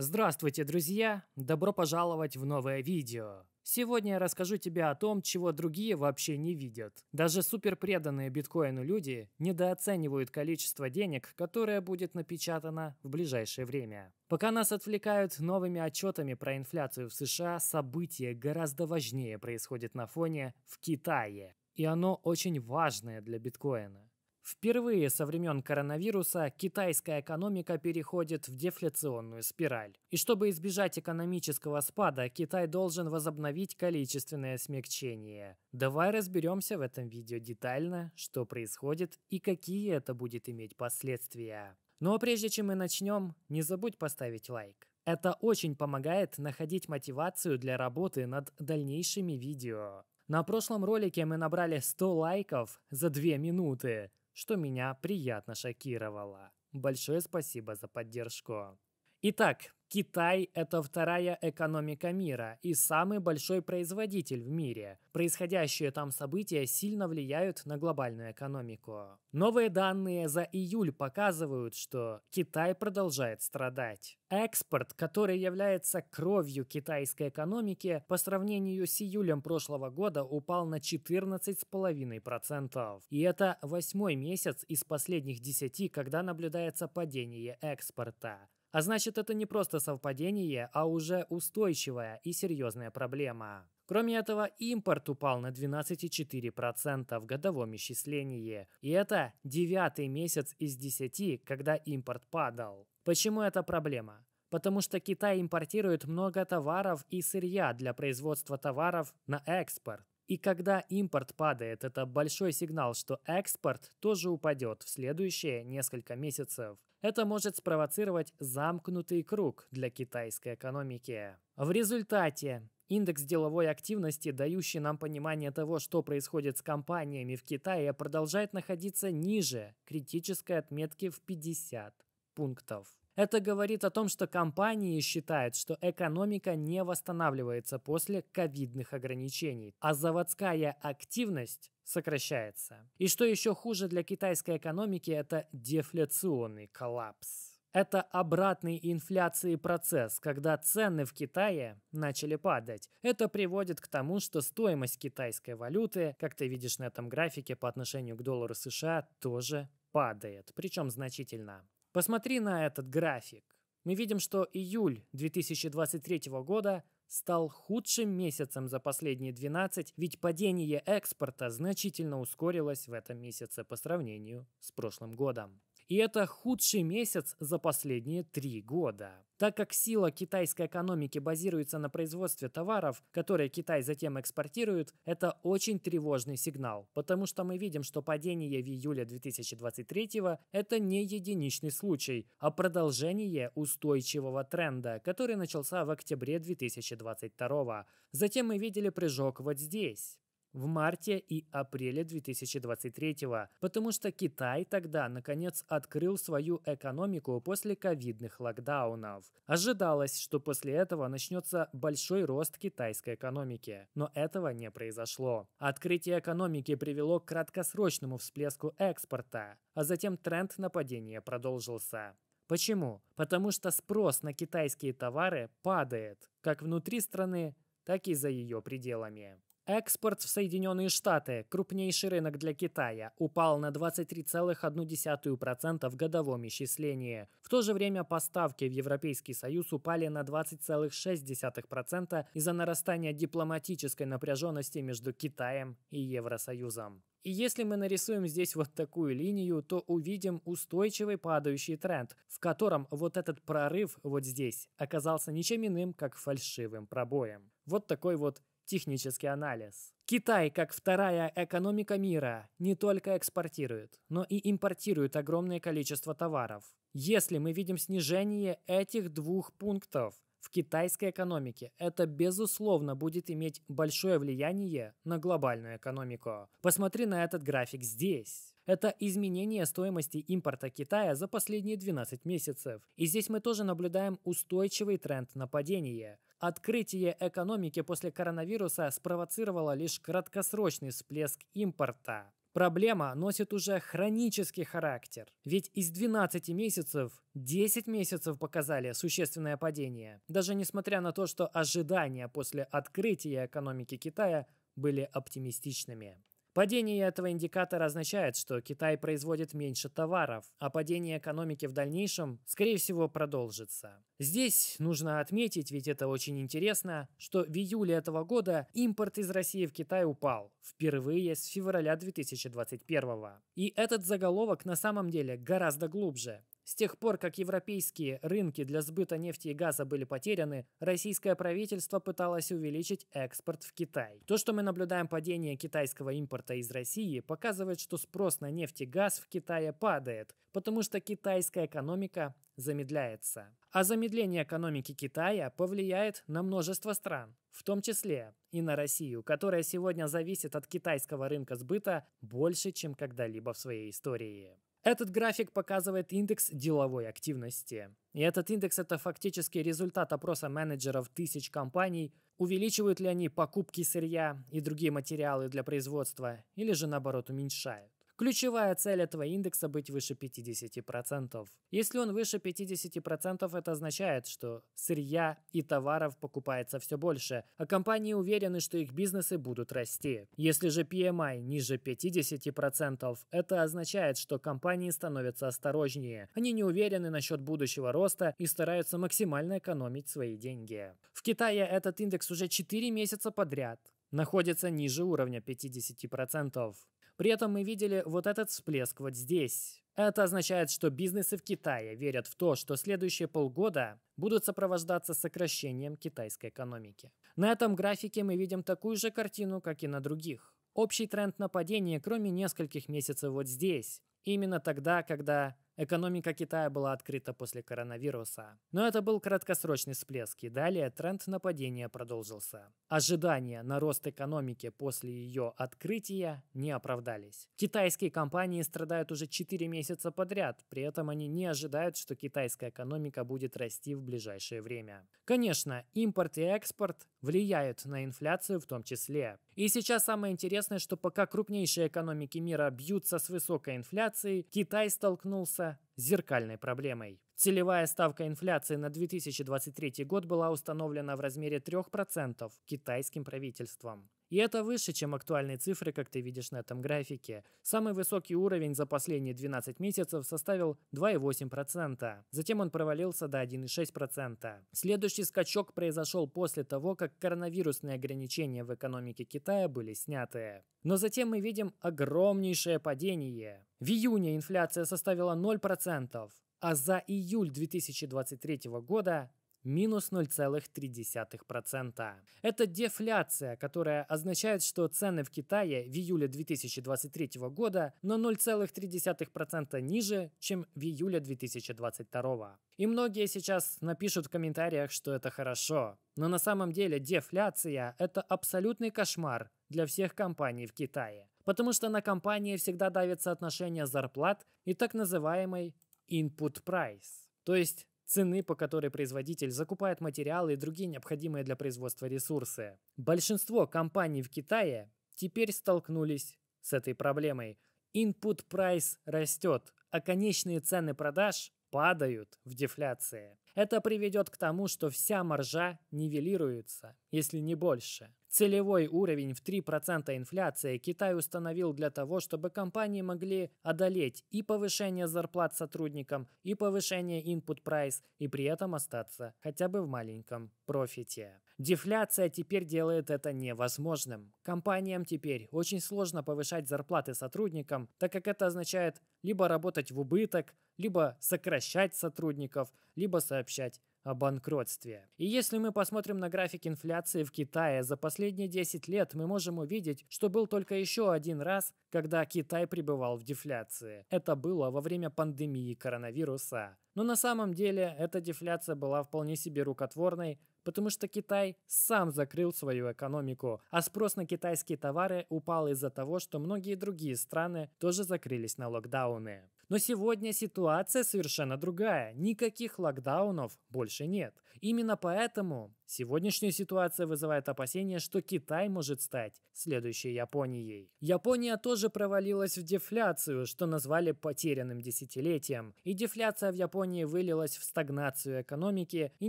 Здравствуйте, друзья! Добро пожаловать в новое видео! Сегодня я расскажу тебе о том, чего другие вообще не видят. Даже супер преданные биткоину люди недооценивают количество денег, которое будет напечатано в ближайшее время. Пока нас отвлекают новыми отчетами про инфляцию в США, событие гораздо важнее происходит на фоне в Китае. И оно очень важное для биткоина. Впервые со времен коронавируса китайская экономика переходит в дефляционную спираль. И чтобы избежать экономического спада, Китай должен возобновить количественное смягчение. Давай разберемся в этом видео детально, что происходит и какие это будет иметь последствия. Ну а прежде чем мы начнем, не забудь поставить лайк. Это очень помогает находить мотивацию для работы над дальнейшими видео. На прошлом ролике мы набрали 100 лайков за 2 минуты, что меня приятно шокировало. Большое спасибо за поддержку. Итак, Китай – это вторая экономика мира и самый большой производитель в мире. Происходящие там события сильно влияют на глобальную экономику. Новые данные за июль показывают, что Китай продолжает страдать. Экспорт, который является кровью китайской экономики, по сравнению с июлем прошлого года упал на 14,5%. И это восьмой месяц из последних десяти, когда наблюдается падение экспорта. А значит, это не просто совпадение, а уже устойчивая и серьезная проблема. Кроме этого, импорт упал на 12,4% в годовом исчислении. И это девятый месяц из десяти, когда импорт падал. Почему это проблема? Потому что Китай импортирует много товаров и сырья для производства товаров на экспорт. И когда импорт падает, это большой сигнал, что экспорт тоже упадет в следующие несколько месяцев это может спровоцировать замкнутый круг для китайской экономики. В результате Индекс деловой активности, дающий нам понимание того, что происходит с компаниями в Китае, продолжает находиться ниже критической отметки в 50 пунктов. Это говорит о том, что компании считают, что экономика не восстанавливается после ковидных ограничений, а заводская активность сокращается. И что еще хуже для китайской экономики, это дефляционный коллапс. Это обратный инфляции процесс, когда цены в Китае начали падать. Это приводит к тому, что стоимость китайской валюты, как ты видишь на этом графике по отношению к доллару США, тоже падает, причем значительно. Посмотри на этот график. Мы видим, что июль 2023 года стал худшим месяцем за последние 12, ведь падение экспорта значительно ускорилось в этом месяце по сравнению с прошлым годом. И это худший месяц за последние три года. Так как сила китайской экономики базируется на производстве товаров, которые Китай затем экспортирует, это очень тревожный сигнал, потому что мы видим, что падение в июле 2023 это не единичный случай, а продолжение устойчивого тренда, который начался в октябре 2022. Затем мы видели прыжок вот здесь в марте и апреле 2023, потому что Китай тогда, наконец, открыл свою экономику после ковидных локдаунов. Ожидалось, что после этого начнется большой рост китайской экономики, но этого не произошло. Открытие экономики привело к краткосрочному всплеску экспорта, а затем тренд на падение продолжился. Почему? Потому что спрос на китайские товары падает, как внутри страны, так и за ее пределами. Экспорт в Соединенные Штаты, крупнейший рынок для Китая, упал на 23,1% в годовом исчислении. В то же время поставки в Европейский Союз упали на 20,6% из-за нарастания дипломатической напряженности между Китаем и Евросоюзом. И если мы нарисуем здесь вот такую линию, то увидим устойчивый падающий тренд, в котором вот этот прорыв вот здесь оказался ничем иным, как фальшивым пробоем. Вот такой вот Технический анализ. Китай, как вторая экономика мира, не только экспортирует, но и импортирует огромное количество товаров. Если мы видим снижение этих двух пунктов в китайской экономике, это безусловно будет иметь большое влияние на глобальную экономику. Посмотри на этот график здесь это изменение стоимости импорта Китая за последние 12 месяцев. И здесь мы тоже наблюдаем устойчивый тренд на падение. Открытие экономики после коронавируса спровоцировало лишь краткосрочный всплеск импорта. Проблема носит уже хронический характер, ведь из 12 месяцев 10 месяцев показали существенное падение, даже несмотря на то, что ожидания после открытия экономики Китая были оптимистичными. Падение этого индикатора означает, что Китай производит меньше товаров, а падение экономики в дальнейшем, скорее всего, продолжится. Здесь нужно отметить, ведь это очень интересно, что в июле этого года импорт из России в Китай упал, впервые с февраля 2021. И этот заголовок на самом деле гораздо глубже. С тех пор, как европейские рынки для сбыта нефти и газа были потеряны, российское правительство пыталось увеличить экспорт в Китай. То, что мы наблюдаем падение китайского импорта из России, показывает, что спрос на нефть и газ в Китае падает, потому что китайская экономика замедляется. А замедление экономики Китая повлияет на множество стран, в том числе и на Россию, которая сегодня зависит от китайского рынка сбыта больше, чем когда-либо в своей истории. Этот график показывает индекс деловой активности. И этот индекс – это фактически результат опроса менеджеров тысяч компаний, увеличивают ли они покупки сырья и другие материалы для производства, или же наоборот уменьшают. Ключевая цель этого индекса быть выше 50%. Если он выше 50%, это означает, что сырья и товаров покупается все больше, а компании уверены, что их бизнесы будут расти. Если же PMI ниже 50%, это означает, что компании становятся осторожнее. Они не уверены насчет будущего роста и стараются максимально экономить свои деньги. В Китае этот индекс уже 4 месяца подряд находится ниже уровня 50%. При этом мы видели вот этот всплеск вот здесь. Это означает, что бизнесы в Китае верят в то, что следующие полгода будут сопровождаться сокращением китайской экономики. На этом графике мы видим такую же картину, как и на других. Общий тренд на падение, кроме нескольких месяцев вот здесь. Именно тогда, когда Экономика Китая была открыта после коронавируса. Но это был краткосрочный всплеск, и далее тренд нападения продолжился. Ожидания на рост экономики после ее открытия не оправдались. Китайские компании страдают уже 4 месяца подряд, при этом они не ожидают, что китайская экономика будет расти в ближайшее время. Конечно, импорт и экспорт влияют на инфляцию в том числе. И сейчас самое интересное, что пока крупнейшие экономики мира бьются с высокой инфляцией, Китай столкнулся зеркальной проблемой. Целевая ставка инфляции на 2023 год была установлена в размере 3% китайским правительством. И это выше, чем актуальные цифры, как ты видишь на этом графике. Самый высокий уровень за последние 12 месяцев составил 2,8%. Затем он провалился до 1,6%. Следующий скачок произошел после того, как коронавирусные ограничения в экономике Китая были сняты. Но затем мы видим огромнейшее падение. В июне инфляция составила 0%, а за июль 2023 года минус 0,3%. Это дефляция, которая означает, что цены в Китае в июле 2023 года на 0,3% ниже, чем в июле 2022. И многие сейчас напишут в комментариях, что это хорошо. Но на самом деле дефляция – это абсолютный кошмар для всех компаний в Китае. Потому что на компании всегда давится отношение зарплат и так называемый input price. То есть цены, по которой производитель закупает материалы и другие необходимые для производства ресурсы. Большинство компаний в Китае теперь столкнулись с этой проблемой. Input прайс растет, а конечные цены продаж падают в дефляции. Это приведет к тому, что вся маржа нивелируется, если не больше. Целевой уровень в 3% инфляции Китай установил для того, чтобы компании могли одолеть и повышение зарплат сотрудникам, и повышение input price, и при этом остаться хотя бы в маленьком профите. Дефляция теперь делает это невозможным. Компаниям теперь очень сложно повышать зарплаты сотрудникам, так как это означает либо работать в убыток, либо сокращать сотрудников, либо сообщать о банкротстве. И если мы посмотрим на график инфляции в Китае за последние 10 лет, мы можем увидеть, что был только еще один раз, когда Китай пребывал в дефляции. Это было во время пандемии коронавируса. Но на самом деле эта дефляция была вполне себе рукотворной, потому что Китай сам закрыл свою экономику, а спрос на китайские товары упал из-за того, что многие другие страны тоже закрылись на локдауны. Но сегодня ситуация совершенно другая. Никаких локдаунов больше нет. Именно поэтому сегодняшняя ситуация вызывает опасения, что Китай может стать следующей Японией. Япония тоже провалилась в дефляцию, что назвали потерянным десятилетием. И дефляция в Японии вылилась в стагнацию экономики и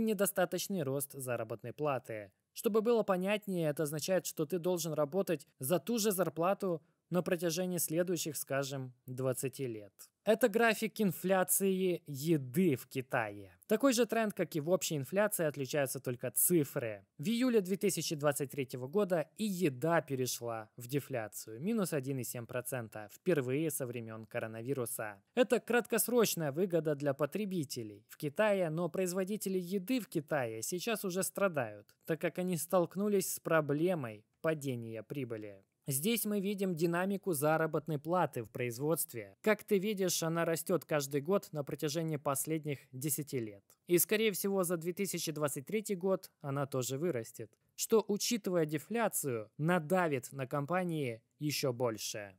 недостаточный рост заработной платы. Чтобы было понятнее, это означает, что ты должен работать за ту же зарплату на протяжении следующих, скажем, 20 лет. Это график инфляции еды в Китае. Такой же тренд, как и в общей инфляции, отличаются только цифры. В июле 2023 года и еда перешла в дефляцию – минус 1,7% впервые со времен коронавируса. Это краткосрочная выгода для потребителей в Китае, но производители еды в Китае сейчас уже страдают, так как они столкнулись с проблемой падения прибыли. Здесь мы видим динамику заработной платы в производстве. Как ты видишь, она растет каждый год на протяжении последних 10 лет. И, скорее всего, за 2023 год она тоже вырастет, что, учитывая дефляцию, надавит на компании еще больше.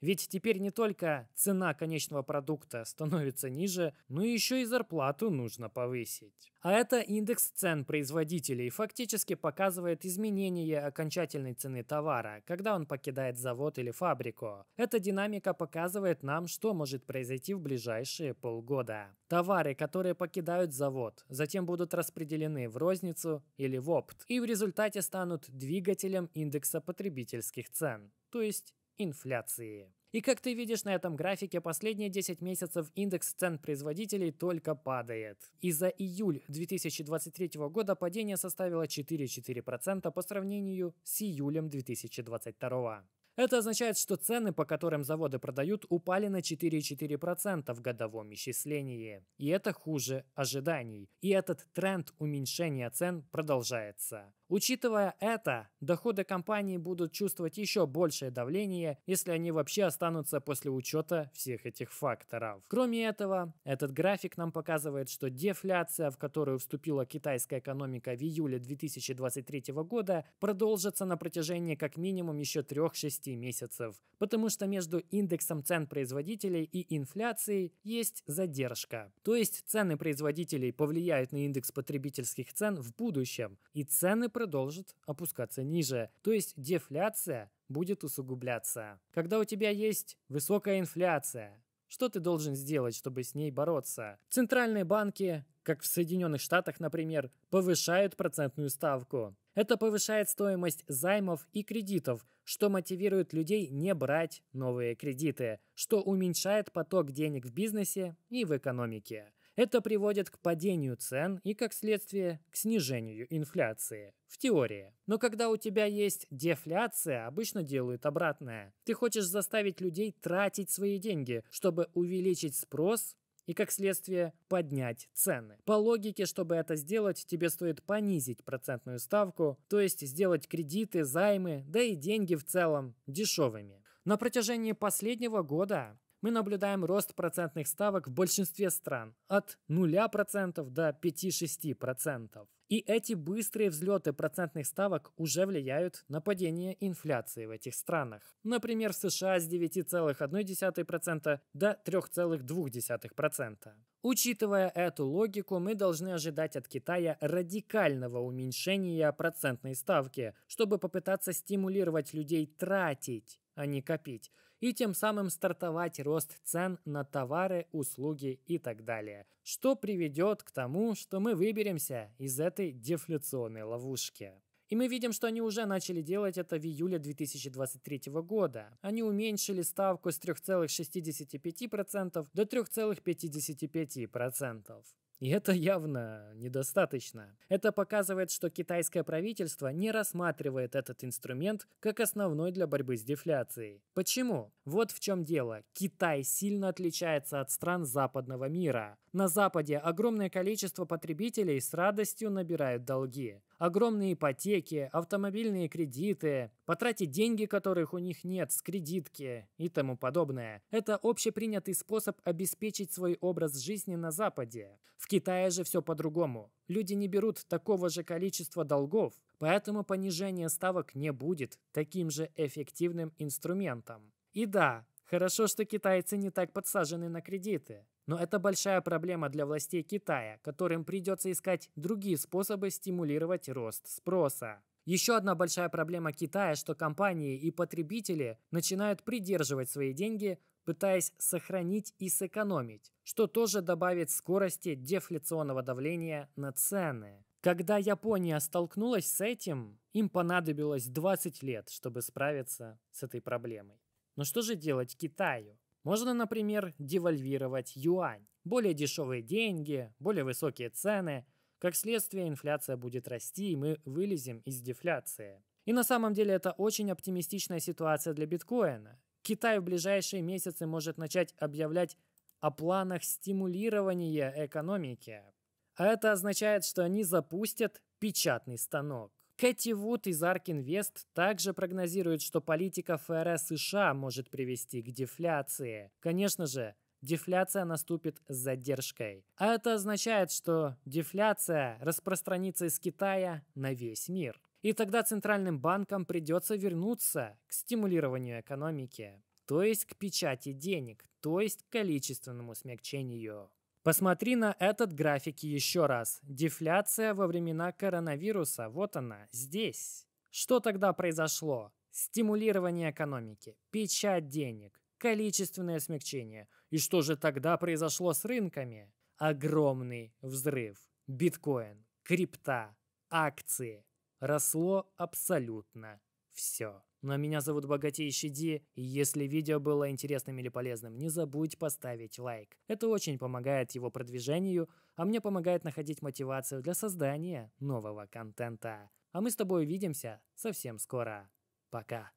Ведь теперь не только цена конечного продукта становится ниже, но еще и зарплату нужно повысить. А это индекс цен производителей фактически показывает изменение окончательной цены товара, когда он покидает завод или фабрику. Эта динамика показывает нам, что может произойти в ближайшие полгода. Товары, которые покидают завод, затем будут распределены в розницу или в опт, и в результате станут двигателем индекса потребительских цен, то есть инфляции. И как ты видишь на этом графике, последние 10 месяцев индекс цен производителей только падает. И за июль 2023 года падение составило 4,4% по сравнению с июлем 2022. Это означает, что цены, по которым заводы продают, упали на 4,4% в годовом исчислении. И это хуже ожиданий. И этот тренд уменьшения цен продолжается. Учитывая это, доходы компании будут чувствовать еще большее давление, если они вообще останутся после учета всех этих факторов. Кроме этого, этот график нам показывает, что дефляция, в которую вступила китайская экономика в июле 2023 года, продолжится на протяжении как минимум еще 3-6 месяцев, потому что между индексом цен производителей и инфляцией есть задержка. То есть цены производителей повлияют на индекс потребительских цен в будущем, и цены продолжит опускаться ниже. То есть дефляция будет усугубляться. Когда у тебя есть высокая инфляция, что ты должен сделать, чтобы с ней бороться? Центральные банки, как в Соединенных Штатах, например, повышают процентную ставку. Это повышает стоимость займов и кредитов, что мотивирует людей не брать новые кредиты, что уменьшает поток денег в бизнесе и в экономике. Это приводит к падению цен и, как следствие, к снижению инфляции. В теории. Но когда у тебя есть дефляция, обычно делают обратное. Ты хочешь заставить людей тратить свои деньги, чтобы увеличить спрос и, как следствие, поднять цены. По логике, чтобы это сделать, тебе стоит понизить процентную ставку, то есть сделать кредиты, займы, да и деньги в целом дешевыми. На протяжении последнего года мы наблюдаем рост процентных ставок в большинстве стран от 0% до 5-6%. И эти быстрые взлеты процентных ставок уже влияют на падение инфляции в этих странах. Например, в США с 9,1% до 3,2%. Учитывая эту логику, мы должны ожидать от Китая радикального уменьшения процентной ставки, чтобы попытаться стимулировать людей тратить, а не копить и тем самым стартовать рост цен на товары, услуги и так далее, что приведет к тому, что мы выберемся из этой дефляционной ловушки. И мы видим, что они уже начали делать это в июле 2023 года. Они уменьшили ставку с 3,65% до 3,55%. И это явно недостаточно. Это показывает, что китайское правительство не рассматривает этот инструмент как основной для борьбы с дефляцией. Почему? Вот в чем дело. Китай сильно отличается от стран западного мира. На Западе огромное количество потребителей с радостью набирают долги. Огромные ипотеки, автомобильные кредиты, потратить деньги, которых у них нет, с кредитки и тому подобное. Это общепринятый способ обеспечить свой образ жизни на Западе. В Китае же все по-другому. Люди не берут такого же количества долгов, поэтому понижение ставок не будет таким же эффективным инструментом. И да, Хорошо, что китайцы не так подсажены на кредиты. Но это большая проблема для властей Китая, которым придется искать другие способы стимулировать рост спроса. Еще одна большая проблема Китая, что компании и потребители начинают придерживать свои деньги, пытаясь сохранить и сэкономить, что тоже добавит скорости дефляционного давления на цены. Когда Япония столкнулась с этим, им понадобилось 20 лет, чтобы справиться с этой проблемой. Но что же делать Китаю? Можно, например, девальвировать юань. Более дешевые деньги, более высокие цены. Как следствие, инфляция будет расти, и мы вылезем из дефляции. И на самом деле это очень оптимистичная ситуация для биткоина. Китай в ближайшие месяцы может начать объявлять о планах стимулирования экономики. А это означает, что они запустят печатный станок. Кэти Вуд из Арк также прогнозирует, что политика ФРС США может привести к дефляции. Конечно же, дефляция наступит с задержкой. А это означает, что дефляция распространится из Китая на весь мир. И тогда центральным банкам придется вернуться к стимулированию экономики, то есть к печати денег, то есть к количественному смягчению. Посмотри на этот график еще раз. Дефляция во времена коронавируса, вот она, здесь. Что тогда произошло? Стимулирование экономики, печать денег, количественное смягчение. И что же тогда произошло с рынками? Огромный взрыв. Биткоин, крипта, акции. Росло абсолютно все. Но меня зовут Богатейший Ди, и если видео было интересным или полезным, не забудь поставить лайк. Это очень помогает его продвижению, а мне помогает находить мотивацию для создания нового контента. А мы с тобой увидимся совсем скоро. Пока.